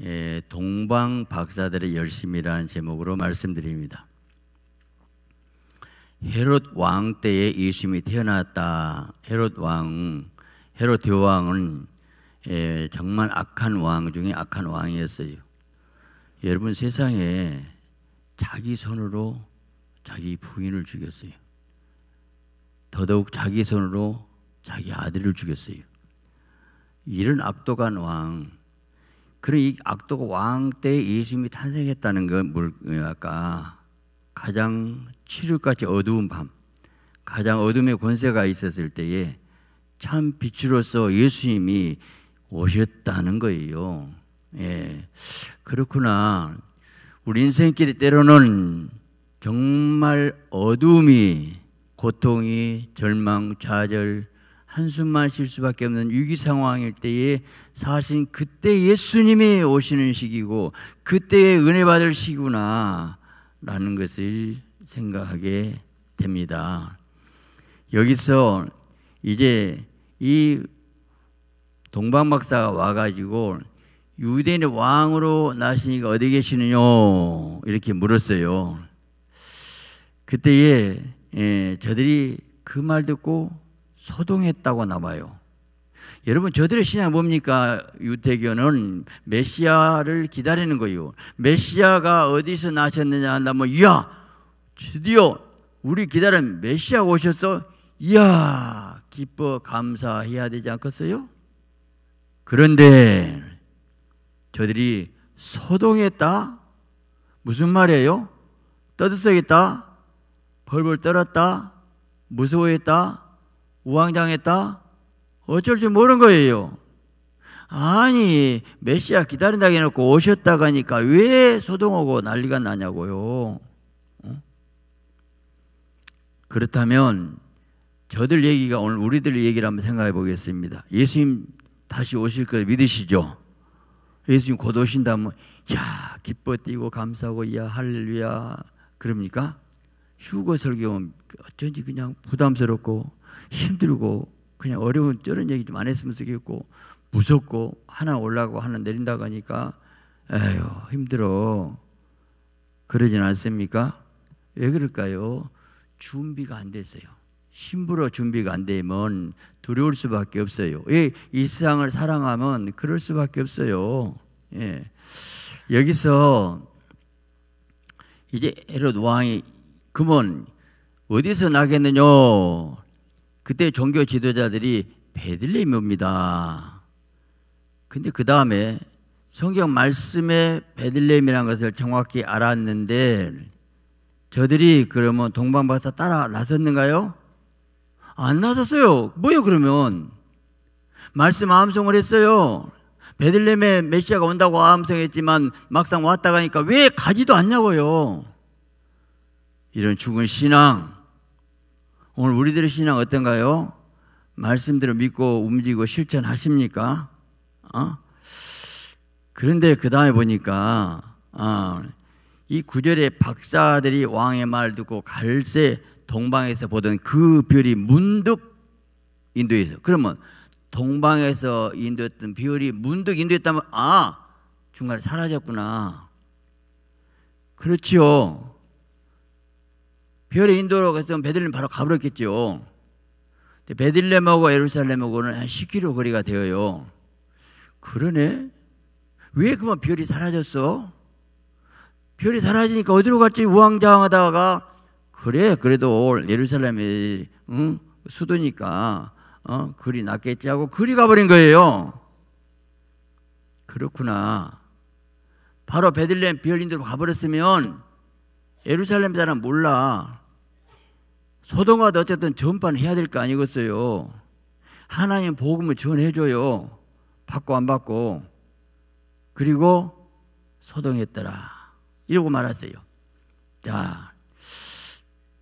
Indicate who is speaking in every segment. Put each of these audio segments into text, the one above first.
Speaker 1: 예, 동방 박사들의 열심이라는 제목으로 말씀드립니다. 헤롯 왕 때에 예수님이 태어났다. 헤롯 왕, 헤롯 대왕은 예, 정말 악한 왕 중에 악한 왕이었어요. 여러분 세상에 자기 손으로 자기 부인을 죽였어요. 더더욱 자기 손으로 자기 아들을 죽였어요. 이런 압도한 왕, 그래 이 악도가 왕 때 예수님이 탄생했다는 건 그 뭘, 어, 아까 가장 칠흑같이 어두운 밤, 가장 어둠의 권세가 있었을 때에 참 빛으로서 예수님이 오셨다는 거예요. 예. 그렇구나. 우리 인생길이 때로는 정말 어둠이, 고통이, 절망, 좌절, 한숨만 쉴 수밖에 없는 위기 상황일 때에 사실 그때 예수님이 오시는 시기고 그때의 은혜 받을 시구나 라는 것을 생각하게 됩니다. 여기서 이제 이 동방 박사가 와가지고 유대인의 왕으로 나시니까 어디 계시느냐 이렇게 물었어요. 그때에 예, 저들이 그 말 듣고 소동했다고 나와요. 여러분 저들의 신앙 뭡니까? 유태교는 메시아를 기다리는 거예요. 메시아가 어디서 나셨느냐 한다면 이야 드디어 우리 기다린 메시아 오셨어. 이야 기뻐 감사해야 되지 않겠어요? 그런데 저들이 소동했다. 무슨 말이에요? 떠들썩했다. 벌벌 떨었다. 무서워했다. 우왕당했다? 어쩔 줄 모르는 거예요. 아니, 메시아 기다린다 해놓고 오셨다가 하니까 왜 소동하고 난리가 나냐고요. 어? 그렇다면 저들 얘기가 오늘 우리들 얘기를 한번 생각해 보겠습니다. 예수님 다시 오실 걸 믿으시죠? 예수님 곧 오신다면 야 기뻐 뛰고 감사하고 야 할렐루야 그럽니까? 휴거 설교 어쩐지 그냥 부담스럽고 힘들고 그냥 어려운 저런 얘기 좀 안 했으면 좋겠고 무섭고 하나 올라고 하나 내린다고 하니까 에휴 힘들어 그러진 않습니까? 왜 그럴까요? 준비가 안 됐어요. 심부러 준비가 안 되면 두려울 수밖에 없어요. 예, 이 세상을 사랑하면 그럴 수밖에 없어요. 예. 여기서 이제 에롯 왕이 그은 어디서 나겠느냐 그때 종교 지도자들이 베들레헴입니다. 근데 그 다음에 성경 말씀에 베들레헴이라는 것을 정확히 알았는데 저들이 그러면 동방박사 따라 나섰는가요? 안 나섰어요. 뭐요 그러면? 말씀 암송을 했어요. 베들레헴에 메시아가 온다고 암송했지만 막상 왔다 가니까 왜 가지도 않냐고요. 이런 죽은 신앙 오늘 우리들의 신앙 어떤가요? 말씀대로 믿고 움직이고 실천하십니까? 어? 그런데 그 다음에 보니까 어, 이 구절에 박사들이 왕의 말 듣고 갈색 동방에서 보던 그 별이 문득 인도에서 그러면 동방에서 인도했던 별이 문득 인도했다면 아 중간에 사라졌구나 그렇지요 별의 인도로 갔으면 베들렘 바로 가버렸겠죠. 베들렘하고 예루살렘하고는 한 10km 거리가 되어요. 그러네? 왜 그만 별이 사라졌어? 별이 사라지니까 어디로 갈지 우왕좌왕하다가 그래 그래도 예루살렘이 응? 수도니까 어? 그리 낫겠지 하고 그리 가버린 거예요. 그렇구나. 바로 베들렘 비올린로 가버렸으면 예루살렘 사람 몰라. 소동화도 어쨌든 전파는 해야 될 거 아니겠어요. 하나님 복음을 전해줘요. 받고 안 받고. 그리고 소동했더라. 이러고 말았어요. 자,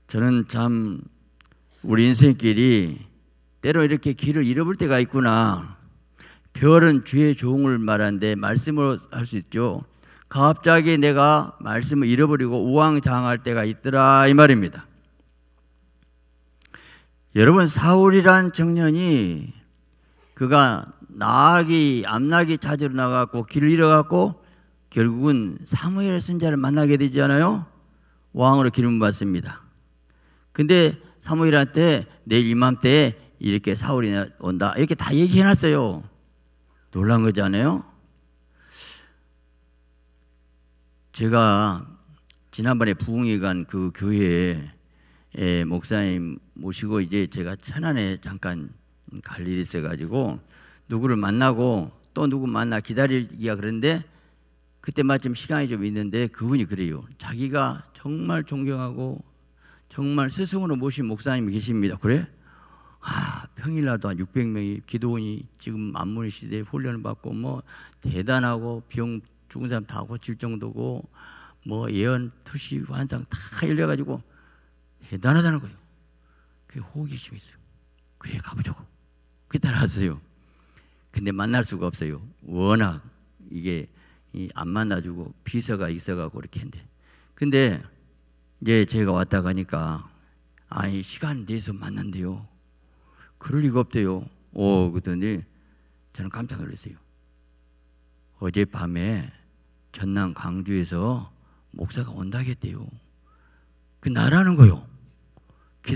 Speaker 1: 저는 참 우리 인생길이 때로 이렇게 길을 잃어볼 때가 있구나. 별은 주의 종을 말하데 말씀을 할 수 있죠. 갑자기 내가 말씀을 잃어버리고 우왕좌왕할 때가 있더라 이 말입니다. 여러분 사울이란 청년이 그가 나악이 암나기 찾으러 나가고 길을 잃어갖고 결국은 사무엘 선자를 만나게 되잖아요. 왕으로 기름 받습니다. 근데 사무엘한테 내일 이맘때 이렇게 사울이 온다 이렇게 다 얘기해놨어요. 놀란 거잖아요. 제가 지난번에 부흥회 간그 교회에 예, 목사님 모시고 이제 제가 천안에 잠깐 갈 일이 있어가지고 누구를 만나고 또 누구 만나 기다리기가 그런데 그때 마침 시간이 좀 있는데 그분이 그래요. 자기가 정말 존경하고 정말 스승으로 모신 목사님이 계십니다. 그래? 아, 평일날도 한 600명이 기도원이 지금 만문의 시대에 훈련을 받고 뭐 대단하고 병 죽은 사람 다 고칠 정도고 뭐 예언 투시 환상 다 열려가지고 대단하다는 거예요. 그게 호기심이 있어요. 그래, 가보자고. 그 따라왔어요. 근데 만날 수가 없어요. 워낙 이게 안 만나주고 비서가 있어가고 이렇게 했는데. 근데 이제 제가 왔다 가니까 아니, 시간 내서 만난대요. 그럴 리가 없대요. 오, 그랬더니 저는 깜짝 놀랐어요. 어젯밤에 전남 강주에서 목사가 온다겠대요. 그 나라는 거요.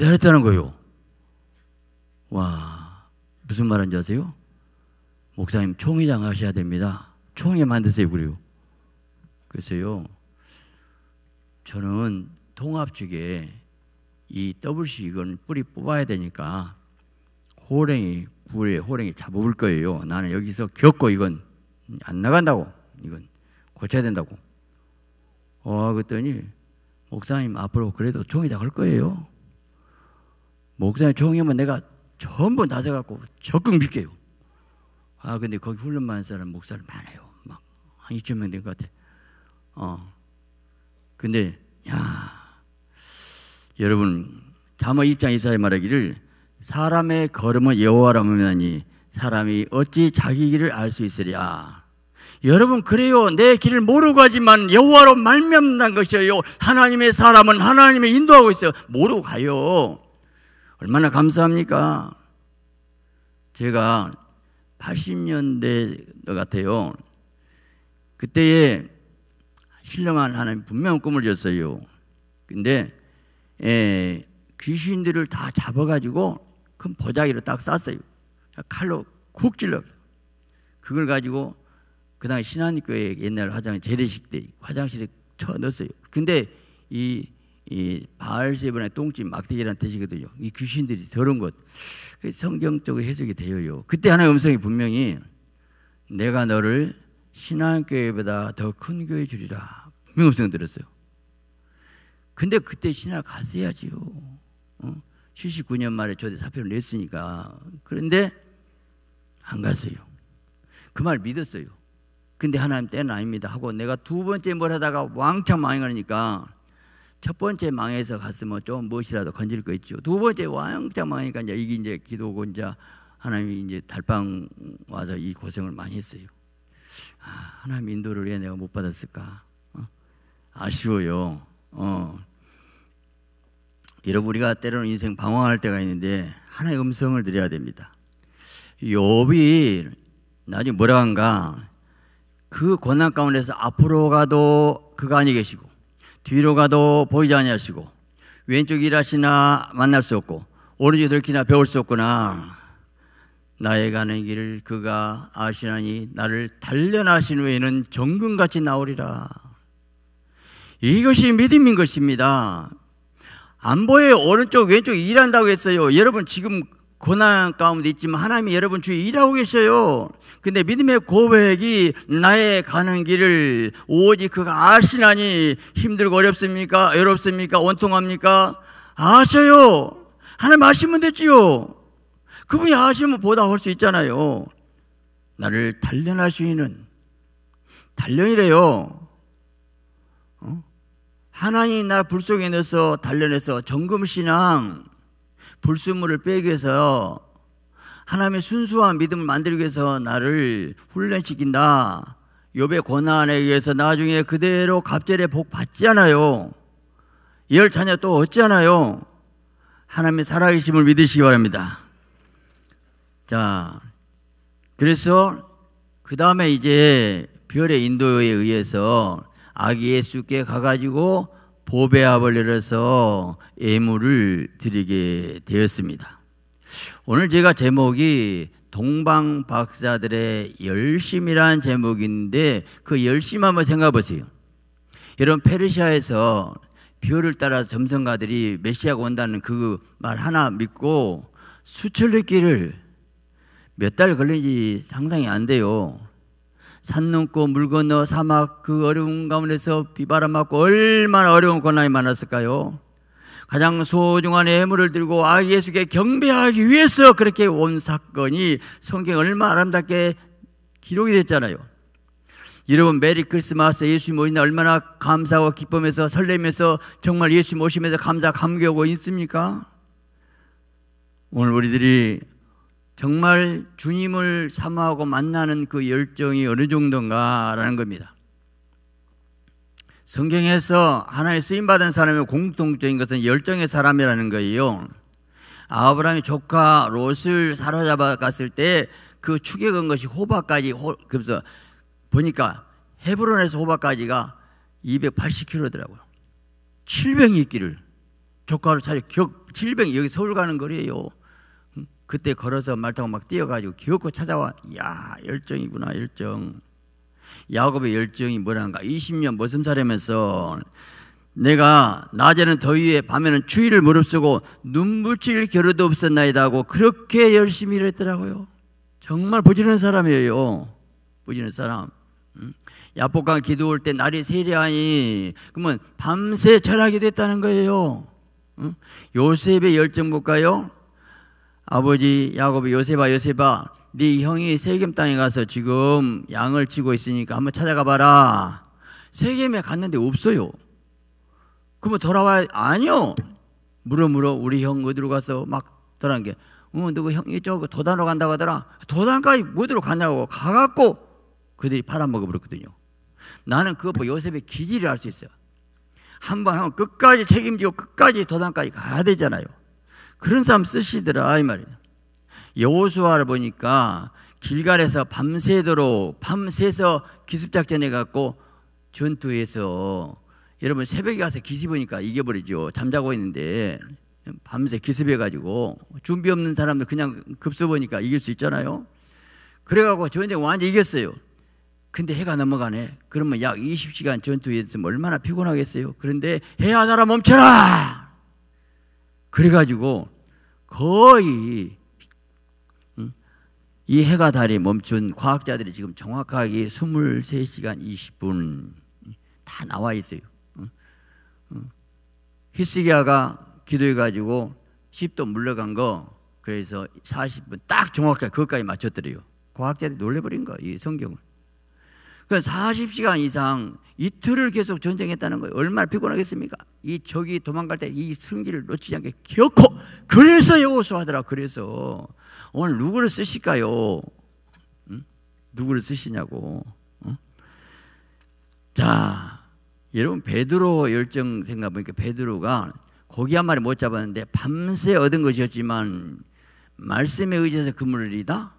Speaker 1: 기다렸다는 거예요. 와, 무슨 말인지 아세요? 목사님, 총회장 하셔야 됩니다. 총회 만드세요, 그래요. 글쎄요, 저는 통합 측에 이 WC 이건 뿌리 뽑아야 되니까 호랭이, 굴에 호랭이 잡아볼 거예요. 나는 여기서 겪고 이건 안 나간다고. 이건 고쳐야 된다고. 어, 그랬더니 목사님 앞으로 그래도 총회장 할 거예요. 목사님 조용히 하면 내가 전부 나서갖고 적극 믿게요. 아, 근데 거기 훈련받은 사람 목사를 많아요. 막, 한 2천명 된 것 같아. 어. 근데, 야 여러분, 자모 2장 2사에 말하기를 사람의 걸음은 여호와라면하니 사람이 어찌 자기 길을 알 수 있으랴. 여러분 그래요 내 길을 모르고 가지만 여호와로 말미암는 것이요 하나님의 사람은 하나님의 인도하고 있어요 모르고 가요 얼마나 감사합니까? 제가 80년대 같아요. 그때에 신령한 하나님 분명 꿈을 줬어요. 근데 에, 예, 귀신들을 다 잡아가지고 큰 보자기로 딱 쌌어요. 칼로 쿡 찔러. 그걸 가지고 그 당시 신한교회 옛날 화장 재래식 때 화장실에 쳐 넣었어요. 근데 이이 바알세븐의 똥집 막대기라는 뜻이거든요. 이 귀신들이 더러운 것. 성경적으로 해석이 되어요. 그때 하나의 음성이 분명히 내가 너를 신한교회보다 더 큰 교회 주리라. 분명 음성 들었어요. 근데 그때 신학 갔어야지요. 어? 79년 말에 저도 사표를 냈으니까. 그런데 안 갔어요. 그 말 믿었어요. 근데 하나님 때는 아닙니다 하고 내가 두 번째 뭘 하다가 왕창 망해가니까 첫 번째 망해서 갔으면 뭐 좀 무엇이라도 건질 거 있죠. 두 번째 왕창 망하니까 이제 이게 이제 기도고 이제 하나님이 이제 달방 와서 이 고생을 많이 했어요. 아, 하나님 인도를 왜 내가 못 받았을까? 어? 아쉬워요. 어. 여러분 우리가 때로는 인생 방황할 때가 있는데 하나의 음성을 드려야 됩니다. 욥이 나중에 뭐라 한가? 그 고난 가운데서 앞으로 가도 그가 아니 계시고 뒤로 가도 보이지 않으시고왼쪽 일하시나 만날 수 없고 오른쪽 들키나 배울 수 없구나 나의 가는 길을 그가 아시나니 나를 단련하신 후에는 정금같이 나오리라 이것이 믿음인 것입니다 안보에 오른쪽 왼쪽 일한다고 했어요 여러분 지금 고난 가운데 있지만 하나님이 여러분 주에 일하고 계셔요. 근데 믿음의 고백이 나의 가는 길을 오직 그가 아시나니 힘들고 어렵습니까? 어렵습니까? 원통합니까? 아셔요. 하나님 아시면 됐지요. 그분이 아시면 보답할 수 있잖아요. 나를 단련하시는 단련이래요. 어? 하나님 나불 속에 넣어서 단련해서 정금신앙 불순물을 빼기 위해서 하나님의 순수한 믿음을 만들기 위해서 나를 훈련시킨다. 욥의 고난에 의해서 나중에 그대로 갑절에 복 받잖아요. 열 자녀 또 얻잖아요. 하나님의 살아계심을 믿으시기 바랍니다. 자, 그래서 그 다음에 이제 별의 인도에 의해서 아기 예수께 가가지고 보배압을 열어서 예물을 드리게 되었습니다. 오늘 제가 제목이 동방 박사들의 열심이란 제목인데 그 열심 한번 생각해 보세요. 이런 페르시아에서 별을 따라 점성가들이 메시아가 온다는 그 말 하나 믿고 수철의 길을 몇 달 걸린지 상상이 안 돼요. 산 넘고 물 건너 사막 그 어려운 가운데서 비바람 맞고 얼마나 어려운 고난이 많았을까요? 가장 소중한 예물을 들고 아 예수께 경배하기 위해서 그렇게 온 사건이 성경 얼마 아름답게 기록이 됐잖아요. 여러분 메리 크리스마스 예수님 오신 얼마나 감사하고 기쁨에서 설레면서 정말 예수님 오시면서 감사 감격하고 있습니까? 오늘 우리들이 정말 주님을 사모하고 만나는 그 열정이 어느 정도인가라는 겁니다. 성경에서 하나의 쓰임받은 사람의 공통적인 것은 열정의 사람이라는 거예요. 아브라함의 조카 롯을 사로잡아 갔을 때 그 추격한 것이 호박까지 그래서 보니까 헤브론에서 호박까지가 280km더라고요. 700리길을 조카로 차려 격 700, 여기 서울 가는 거리예요. 그때 걸어서 말 타고 막 뛰어가지고 기어코 찾아와 야 열정이구나 열정 야곱의 열정이 뭐란가 라 20년 머슴살이면서 내가 낮에는 더위에 밤에는 추위를 무릅쓰고 눈물질 겨루도 없었나이다 하고 그렇게 열심히 일했더라고요 정말 부지런한 사람이에요 부지런한 사람 음? 야복강 기도 할때 날이 세려하니 그러면 밤새 절하게 됐다는 거예요 음? 요셉의 열정 볼까요? 아버지 야곱이 요셉아 요셉아 네 형이 세겜 땅에 가서 지금 양을 치고 있으니까 한번 찾아가 봐라. 세겜에 갔는데 없어요. 그러면 돌아와야 아니요. 물어 물어 우리 형 어디로 가서 막 돌아간 게 어, 누구 형이 저거 도단으로 간다고 하더라. 도단까지 어디로 갔냐고 가갖고 그들이 팔아먹어 버렸거든요. 나는 그것보다 요셉의 기질을 알수 있어요. 한번 하면 끝까지 책임지고 끝까지 도단까지 가야 되잖아요. 그런 사람 쓰시더라 이 말이에요. 여호수아를 보니까 길갈에서 밤새도록 밤새서 기습작전해 갖고 전투해서 여러분 새벽에 가서 기습하니까 이겨버리죠. 잠자고 있는데 밤새 기습해가지고 준비 없는 사람들 그냥 급습하니까 이길 수 있잖아요. 그래갖고 전쟁 완전 이겼어요. 근데 해가 넘어가네. 그러면 약 20시간 전투했으면 얼마나 피곤하겠어요. 그런데 해야 나라 멈춰라! 그래가지고 거의 이 해가 달이 멈춘 과학자들이 지금 정확하게 23시간 20분 다 나와 있어요. 히스기야가 기도해가지고 10도 물러간 거 그래서 40분 딱 정확하게 그것까지 맞췄더래요. 과학자들이 놀래버린 거 이 성경을. 그 40시간 이상 이틀을 계속 전쟁했다는 거예요. 얼마나 피곤하겠습니까? 이 적이 도망갈 때 이 승기를 놓치지 않게 기어 그래서 여호수아더라. 그래서 오늘 누구를 쓰실까요? 누구를 쓰시냐고. 자, 여러분 베드로 열정 생각 보니까 베드로가 고기 한 마리 못 잡았는데 밤새 얻은 것이었지만 말씀에 의지해서 그물을 이다.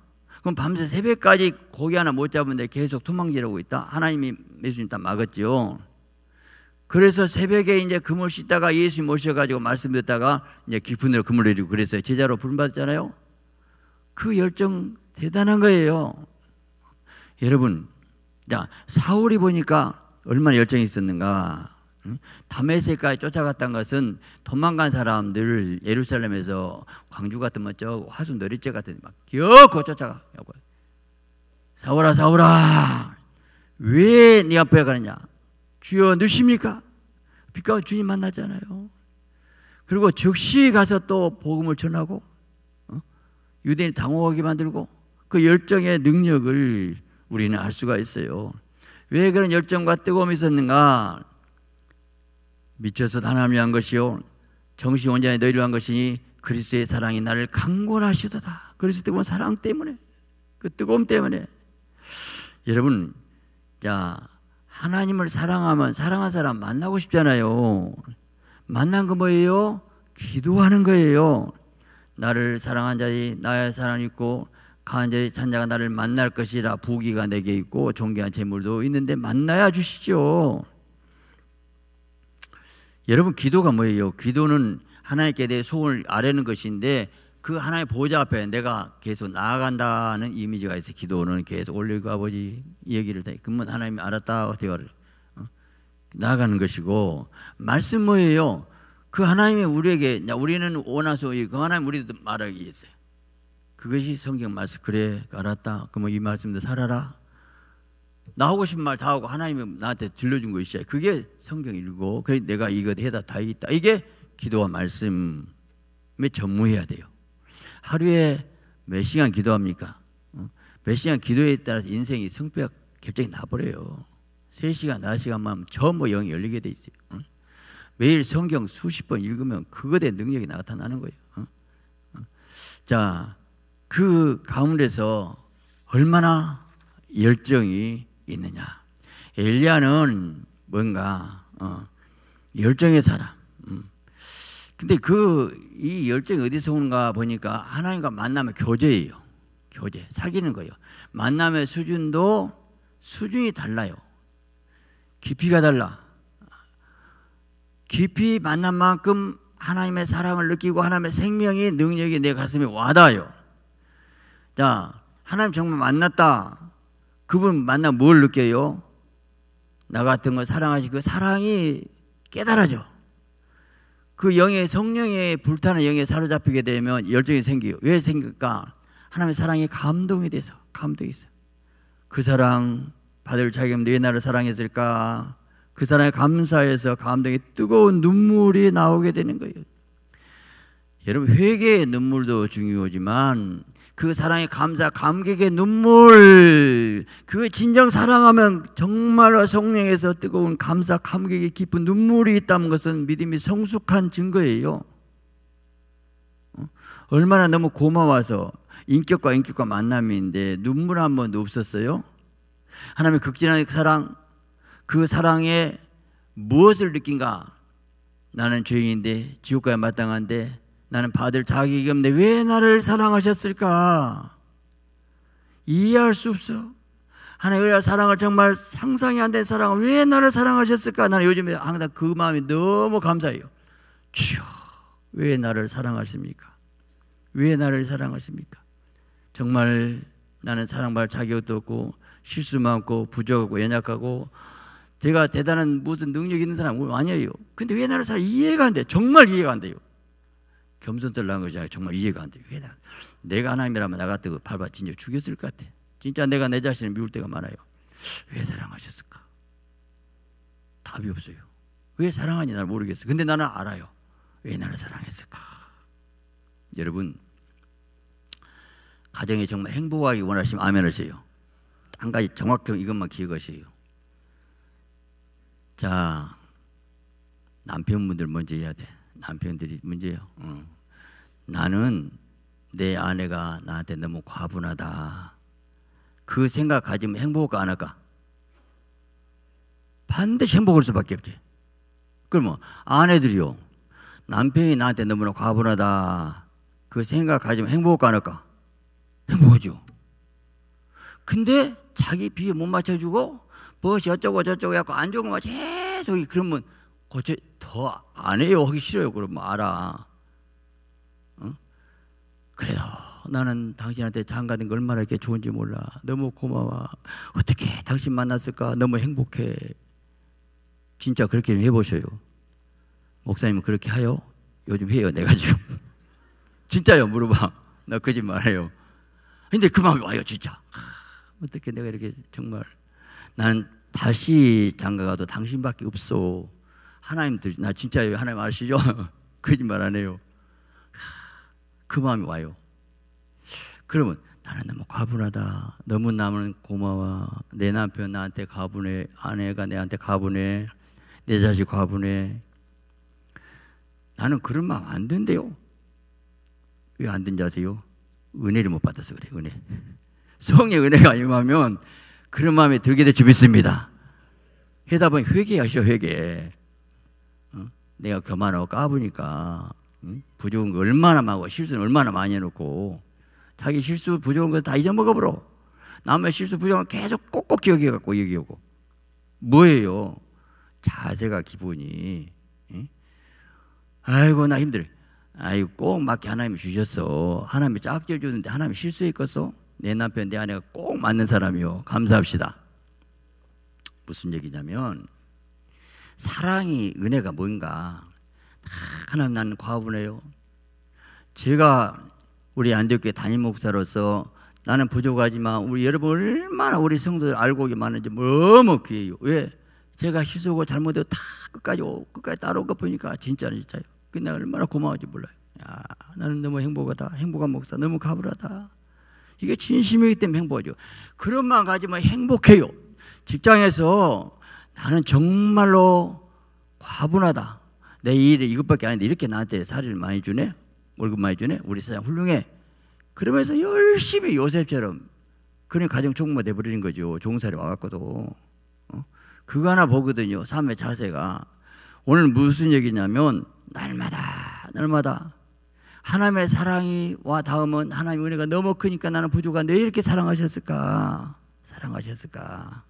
Speaker 1: 그럼 밤새 새벽까지 고기 하나 못 잡은데 계속 투망질하고 있다. 하나님이 예수님 다막았지 그래서 새벽에 이제 금을 씻다가 예수님 오셔가지고 말씀 듣다가 이제 깊은 데로 금을 내리고 그랬어요. 제자로 부름받았잖아요. 그 열정 대단한 거예요. 여러분, 자, 사울이 보니까 얼마나 열정이 있었는가. 다메섹까지 쫓아갔던 것은 도망간 사람들 예루살렘에서 광주 같은 뭐저 화순 너리째 같은 막 겨우 쫓아가 사오라 사오라 왜 네 앞에 가느냐 주여 누십니까 빛과 주님 만나잖아요 그리고 즉시 가서 또 복음을 전하고 어? 유대인 당황하게 만들고 그 열정의 능력을 우리는 알 수가 있어요 왜 그런 열정과 뜨거움이 있었는가 미쳐서 하나님이 한 것이요 정신 원장이 너희를 한 것이니 그리스도의 사랑이 나를 강권하시도다. 그리스도 뜨거운 사랑 때문에 그 뜨거움 때문에 여러분 자 하나님을 사랑하면 사랑한 사람 만나고 싶잖아요. 만난 거 뭐예요? 기도하는 거예요. 나를 사랑한 자이 나의 사랑 있고 강한 자히 찬자가 나를 만날 것이라 부귀가 내게 있고 존귀한 재물도 있는데 만나야 주시죠. 여러분 기도가 뭐예요? 기도는 하나님께 대해 소원을 아뢰는 것인데 그 하나의 보좌 앞에 내가 계속 나아간다는 이미지가 있어 기도는 계속 올리고 아버지 얘기를 다 그러면 하나님이 알았다 대화를 어? 나아가는 것이고 말씀 뭐예요? 그 하나님이 우리에게 우리는 원하소 그 하나님 우리도 말하기 있어요. 그것이 성경 말씀 그래 알았다. 그러면 이 말씀도 살아라. 나 하고 싶은 말 다 하고 하나님이 나한테 들려준 것이야. 그게 성경 읽고 그래 내가 이것 해다 다 있다. 이게 기도와 말씀에 전무해야 돼요. 하루에 몇 시간 기도합니까? 어? 몇 시간 기도에 따라서 인생이 성격 결정이 나버려요. 3시간, 4시간만 전부 영이 열리게 돼 있어요. 어? 매일 성경 수십 번 읽으면 그것의 능력이 나타나는 거예요. 어? 자, 그 가운데서 얼마나 열정이 있느냐? 엘리야는 뭔가 어, 열정의 사람. 음. 근데 그 이 열정이 어디서 오는가 보니까 하나님과 만남의 교제예요. 교제, 사귀는 거예요. 만남의 수준도 수준이 달라요. 깊이가 달라. 깊이 만난 만큼 하나님의 사랑을 느끼고 하나님의 생명이 능력이 내 가슴에 와닿아요. 자, 하나님 정말 만났다. 그분 만나 뭘 느껴요? 나 같은 거 사랑하시고 그 사랑이 깨달아져. 그 영의 성령의 불타는 영에 사로잡히게 되면 열정이 생기요. 왜 생길까? 하나님의 사랑에 감동이 돼서 감동이 있어. 그 사랑 받을 자격은 왜 나를 사랑했을까? 그 사랑에 감사해서 감동이 뜨거운 눈물이 나오게 되는 거예요. 여러분 회개의 눈물도 중요하지만 그 사랑의 감사, 감격의 눈물, 그 진정 사랑하면 정말로 성령에서 뜨거운 감사, 감격의 깊은 눈물이 있다는 것은 믿음이 성숙한 증거예요. 어? 얼마나 너무 고마워서 인격과 인격과 만남인데 눈물 한 번도 없었어요? 하나님의 극진한 그 사랑, 그 사랑에 무엇을 느낀가? 나는 죄인인데 지옥가에 마땅한데 나는 받을 자격이 없는데 왜 나를 사랑하셨을까? 이해할 수 없어. 하나님의 사랑을 정말 상상이 안된 사랑을 왜 나를 사랑하셨을까? 나는 요즘에 항상 그 마음이 너무 감사해요. 주여, 왜 나를 사랑하십니까? 왜 나를 사랑하십니까? 정말 나는 사랑받을 자격도 없고 실수 많고 부족하고 연약하고 제가 대단한 무슨 능력 있는 사람 아니에요. 근데 왜 나를 사랑 이해가 안 돼. 정말 이해가 안 돼요. 겸손 떨라는 거잖아요. 정말 이해가 안 돼. 요왜 나? 내가 하나님이라면 나 같은 거 그 밟아 진짜 죽였을 것 같아. 진짜 내가 내 자신을 미울 때가 많아요. 왜 사랑하셨을까? 답이 없어요. 왜 사랑하니 날 모르겠어. 근데 나는 알아요. 왜 나를 사랑했을까? 여러분 가정에 정말 행복하기 원하시면 아멘 하세요. 한 가지 정확히 이것만 기억하세요. 자 남편분들 먼저 해야 돼. 남편들이 문제예요. 응. 나는 내 아내가 나한테 너무 과분하다. 그 생각 가지면 행복할까 안 할까? 반드시 행복할 수밖에 없지. 그러면 아내들이요. 남편이 나한테 너무나 과분하다. 그 생각 가지면 행복할까 안 할까? 행복하죠. 근데 자기 비위 못 맞춰주고 무엇이 어쩌고 저쩌고 해갖고 안 좋은 거만 계속 그러면 고쳐 더안 해요 하기 싫어요. 그러면 알아. 그래요. 나는 당신한테 장가는 게 얼마나 이렇게 좋은지 몰라. 너무 고마워. 어떻게 당신 만났을까? 너무 행복해. 진짜 그렇게 좀 해보셔요. 목사님은 그렇게 하요? 요즘 해요, 내가 지금. 진짜요, 물어봐. 나 거짓말 해요. 근데 그 마음이 와요, 진짜. 하, 어떻게 내가 이렇게 정말. 난 다시 장가가도 당신밖에 없어. 하나님, 들, 나 진짜요, 하나님 아시죠? 거짓말 안 해요. 그 마음이 와요. 그러면 나는 너무 과분하다. 너무 남은 고마워. 내 남편 나한테 과분해. 아내가 내한테 과분해. 내 자식 과분해. 나는 그런 마음 안 든대요. 왜안 든지 아세요? 은혜를 못 받아서 그래, 은혜. 성의 은혜가 임하면 그런 마음이 들게 될줄 믿습니다. 해다 보 회개하셔, 회개. 어? 내가 교만하고 까부니까 부족한 거 얼마나 많고 실수는 얼마나 많이 해놓고 자기 실수 부족한 거 다 잊어먹어버려. 남의 실수 부족한을 계속 꼭꼭 기억해갖고 얘기하고. 뭐예요? 자세가 기본이. 응? 아이고, 나 힘들어. 아이고, 꼭 맞게 하나님이 주셨어. 하나님이 짝질 주는데 하나님이 실수했겠어? 내 남편, 내 아내가 꼭 맞는 사람이요. 감사합시다. 무슨 얘기냐면, 사랑이 은혜가 뭔가, 하나 나는 과분해요. 제가 우리 안디옥교 담임 목사로서 나는 부족하지만 우리 여러분 얼마나 우리 성도들 알고 계 많은지 너무 귀해요. 왜? 제가 실수고 잘못해도 다 끝까지 끝까지 따라오고 보니까 진짜 진짜요. 근데 얼마나 고마운지 몰라요. 야, 나는 너무 행복하다. 행복한 목사 너무 가불하다. 이게 진심이기 때문에 행복하죠. 그런 마 가지면 행복해요. 직장에서 나는 정말로 과분하다. 내 일이 이것밖에 아닌데 이렇게 나한테 살을 많이 주네? 월급 많이 주네? 우리 사장 훌륭해. 그러면서 열심히 요셉처럼 그런 가정 총무가 돼버리는 거죠. 종살이 와갖고도. 어? 그거 하나 보거든요. 삶의 자세가. 오늘 무슨 얘기냐면 날마다 날마다 하나님의 사랑이 와 다음은 하나님의 은혜가 너무 크니까 나는 부족한데 왜 이렇게 사랑하셨을까? 사랑하셨을까?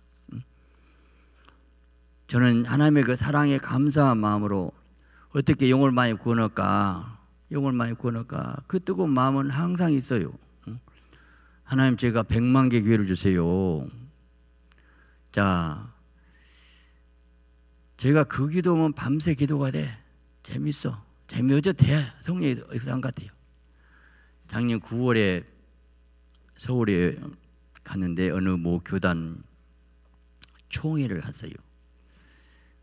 Speaker 1: 저는 하나님의 그 사랑에 감사한 마음으로 어떻게 영혼을 많이 구원할까? 영혼을 많이 구원할까? 그 뜨거운 마음은 항상 있어요. 하나님 제가 1만개 기회를 주세요. 자, 제가 그 기도면 밤새 기도가 돼. 재밌어. 재미어져 돼. 성령이 익숙한 것 같아요. 작년 9월에 서울에 갔는데 어느 모 교단 총회를 갔어요.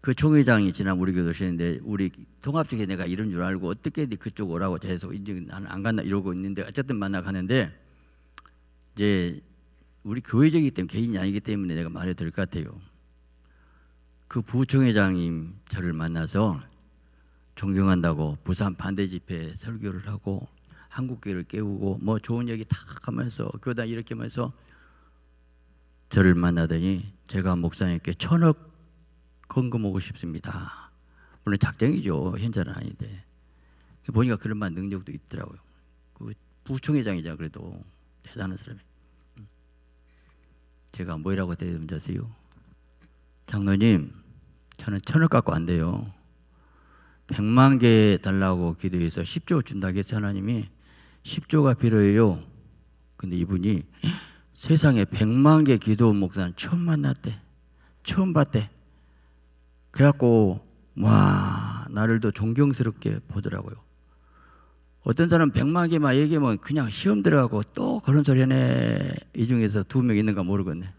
Speaker 1: 그 총회장이 지난 우리 교도 오시는데 우리 통합적에 내가 이런 줄 알고 어떻게 그쪽 오라고 계속 이제 안 간다 이러고 있는데 어쨌든 만나 가는데 이제 우리 교회적이기 때문에 개인이 아니기 때문에 내가 말해도 될것 같아요. 그 부총회장님 저를 만나서 존경한다고 부산 반대 집회 설교를 하고 한국교회를 깨우고 뭐 좋은 얘기 다 하면서 교단 이렇게 하면서 저를 만나더니 제가 목사님께 천억 건금하고 싶습니다. 물론 작정이죠. 현재는 아닌데. 보니까 그런 만 능력도 있더라고요. 그 부총회장이자 그래도 대단한 사람이. 음. 제가 뭐라고 대답하세요? 장로님, 저는 천을 갖고 안 돼요. 백만 개 달라고 기도해서 10조 준다고 해서 하나님이 10조가 필요해요. 근데 이분이 세상에 백만 개 기도 목사는 처음 만났대. 처음 봤대. 그래갖고 와 나를 더 존경스럽게 보더라고요. 어떤 사람 백만 개만 얘기하면 그냥 시험 들어가고 또 그런 소리 하네. 이 중에서 두 명 있는가 모르겠네.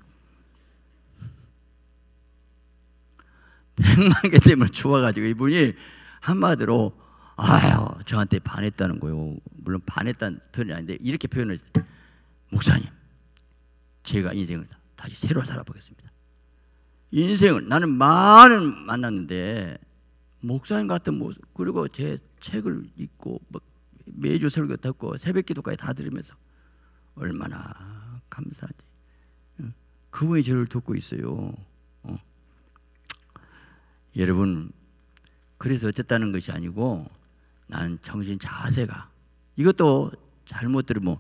Speaker 1: 백만 개때문 좋아가지고 이분이 한마디로 아유 저한테 반했다는 거요. 물론 반했다는 표현이 아닌데 이렇게 표현을 목사님 제가 인생을 다시 새로 살아보겠습니다. 인생을 나는 많은 만났는데 목사님 같은 모습 그리고 제 책을 읽고 뭐, 매주 설교 듣고 새벽기도까지 다 들으면서 얼마나 감사하지. 그분이 저를 듣고 있어요. 어. 여러분 그래서 어쨌다는 것이 아니고 나는 정신 자세가 이것도 잘못 들으면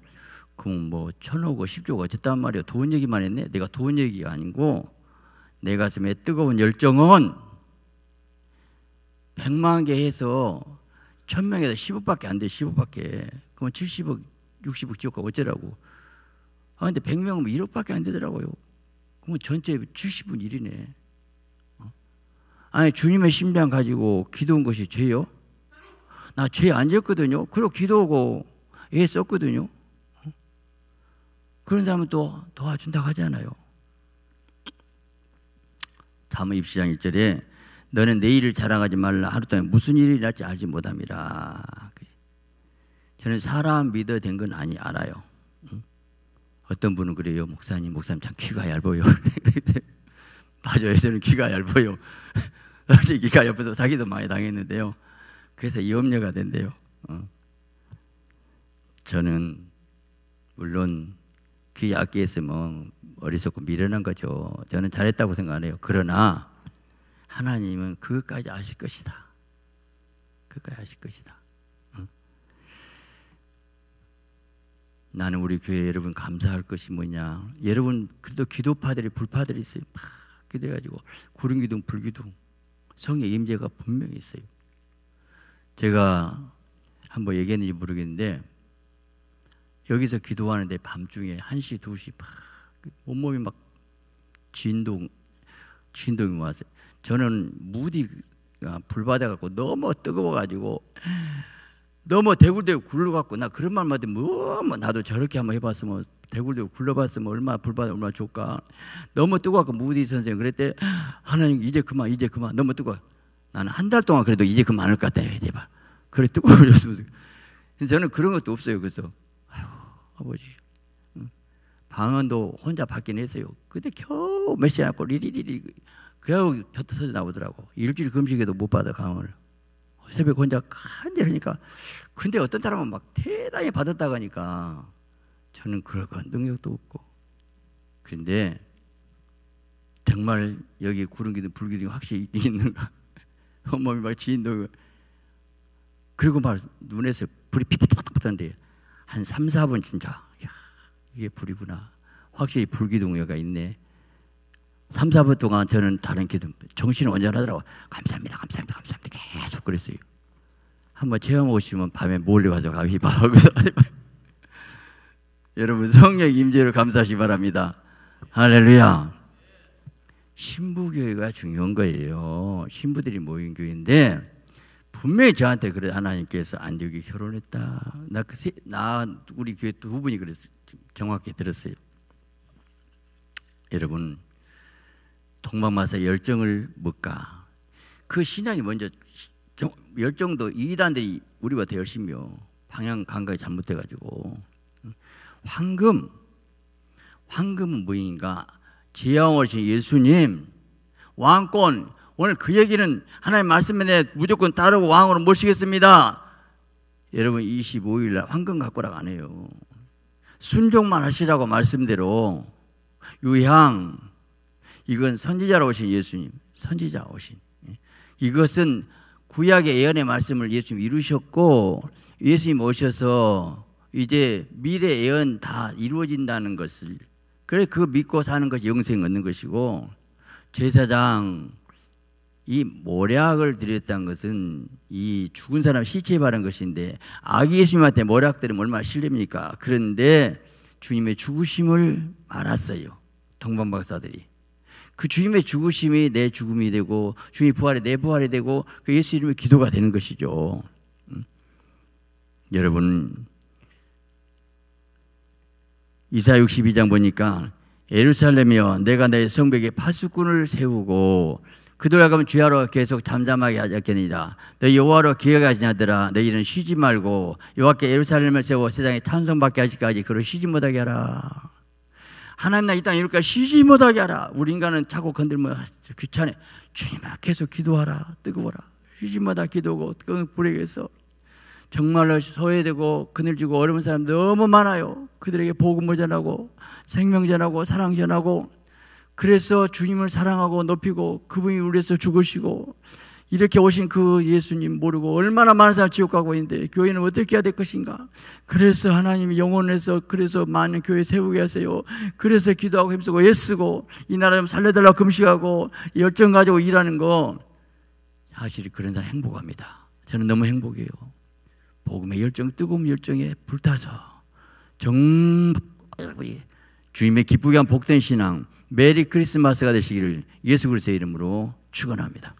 Speaker 1: 그뭐 천오고 십조가 어쨌단 말이야. 돈 얘기만 했네. 내가 돈 얘기가 아니고 내가슴에 뜨거운 열정은 100만 개 해서 1000명에서 10억밖에 안 돼, 10억밖에. 그러면 70억, 60억 지옥가 어쩌라고. 아, 근데 100명은 1억밖에 안 되더라고요. 그러면 전체 70분 1이네. 어? 아니, 주님의 심장 가지고 기도한 것이 죄요? 나 죄 안 졌거든요. 그리고 기도하고 애 썼거든요. 어? 그런 사람은 또 도와준다고 하잖아요. 잠언 입시장 1절에 너는 내일을 자랑하지 말라 하루 동안 무슨 일이 날지 알지 못함이라. 저는 사람 믿어 된 건 아니 알아요. 어떤 분은 그래요. 목사님, 목사님 참 귀가 얇아요. 맞아요. 저는 귀가 얇아요. 솔직 귀가 얇아서 자기도 많이 당했는데요. 그래서 염려가 된대요. 저는 물론 귀아끼있으면 어리석고 미련한 거죠. 저는 잘했다고 생각 안 해요. 그러나 하나님은 그것까지 아실 것이다. 그것까지 아실 것이다. 나는 우리 교회 여러분 감사할 것이 뭐냐? 여러분 그래도 기도파들이 불파들이 있어요. 막 기도해가지고 구름 기둥, 불 기둥, 성령 임재가 분명히 있어요. 제가 한번 얘기했는지 모르겠는데 여기서 기도하는데 밤중에 1시, 2시 막 온몸이 막 진동 진동이 와서 저는 무디가 아, 불받아 갖고 너무 뜨거워 가지고 너무 대굴대굴 굴러 갖고 나 그런 말만 해도 뭐, 뭐 나도 저렇게 한번 해 봤으면 대굴대굴 굴러 봤으면 얼마 나 불받아 얼마 나좋을까 너무 뜨거워 갖고 무디 선생 님 그랬대. 하나님 이제 그만 이제 그만 너무 뜨거워. 나는 한 달 동안 그래도 이제 그만할 것 같아. 이제 봐. 그래 뜨거워졌으면 저는 그런 것도 없어요. 그래서 아버지 방언도 혼자 받긴 했어요. 근데 겨우 몇시 낳고 리리리리 겨우 곁에 나오더라고. 일주일 금식에도 못 받아 강을 새벽 혼자 간절하니까 근데 어떤 사람은 막 대단히 받았다고 하니까 저는 그럴 건 능력도 없고 그런데 정말 여기 구름기둥 불기둥 확실히 있는가 온몸이 막 지인도 그리고 막 눈에서 불이 피피피피한데 한 3, 4분 진짜 야, 이게 불이구나. 확실히 불기둥이가 있네. 3, 4분 동안 저는 다른 기둥 정신 을 온전하더라고. 감사합니다. 감사합니다. 감사합니다. 계속 그랬어요. 한번 체험 오시면 밤에 몰래 가서가기바하고서 여러분 성령 임재를 감사하시 기 바랍니다. 할렐루야. 신부교회가 중요한 거예요. 신부들이 모인 교회인데 분명히 저한테 그래 하나님께서 안디옥이 결혼했다. 나그나 우리 교회 두 분이 그랬어 정확히 들었어요. 여러분 동방마사 열정을 먹까 그 신앙이 먼저 열정도 이단들이 우리보다 열심히요 방향 감각이 잘못돼가지고 황금 황금은 무인가 제왕을 신 예수님 왕권 오늘 그 얘기는 하나님 말씀에 무조건 따르고 왕으로 모시겠습니다. 여러분 25일 날 황금 갖고 오라고 안 해요. 순종만 하시라고 말씀대로 유향 이건 선지자로 오신 예수님 선지자 오신 이것은 구약의 예언의 말씀을 예수님 이루셨고 예수님 오셔서 이제 미래 예언 다 이루어진다는 것을 그래 그 믿고 사는 것이 영생 얻는 것이고 제사장 이 모략을 드렸다는 것은 이 죽은 사람 시체에 바른 것인데 아기 예수님한테 모략들은 얼마나 실립니까? 그런데 주님의 죽으심을 알았어요. 동방박사들이. 그 주님의 죽으심이 내 죽음이 되고 주님의 부활이 내 부활이 되고 그 예수 이름의 기도가 되는 것이죠. 음? 여러분 이사 62장 보니까 예루살렘이여 내가 내 성벽에 파수꾼을 세우고 그들로 하여금 주야로 계속 잠잠하게 하였겠니라 너 여호와로 기억하시냐들아 너희는 쉬지 말고 여호와께 예루살렘을 세워 세상에 찬송받게 하시까지 그를 쉬지 못하게 하라 하나님 나 이 땅에 이렇게 쉬지 못하게 하라 우리 인간은 자꾸 건들면 귀찮아 주님아 계속 기도하라 뜨거워라 쉬지 마다 기도하고 뜨거운 불에게서 정말로 소외되고 그늘지고 어려운 사람 너무 많아요 그들에게 복음을 전하고 생명 전하고 사랑 전하고 그래서 주님을 사랑하고 높이고 그분이 우리에서 죽으시고 이렇게 오신 그 예수님 모르고 얼마나 많은 사람 지옥 가고 있는데 교회는 어떻게 해야 될 것인가? 그래서 하나님이 영혼에서 그래서 많은 교회 세우게 하세요. 그래서 기도하고 힘쓰고 애쓰고 이 나라 좀살려달라 금식하고 열정 가지고 일하는 거 사실 그런 사람 행복합니다. 저는 너무 행복해요. 복음의 열정 뜨거운 열정에 불타서 정 주님의 기쁘게 한 복된 신앙 메리 크리스마스가 되시기를 예수 그리스도의 이름으로 축원합니다.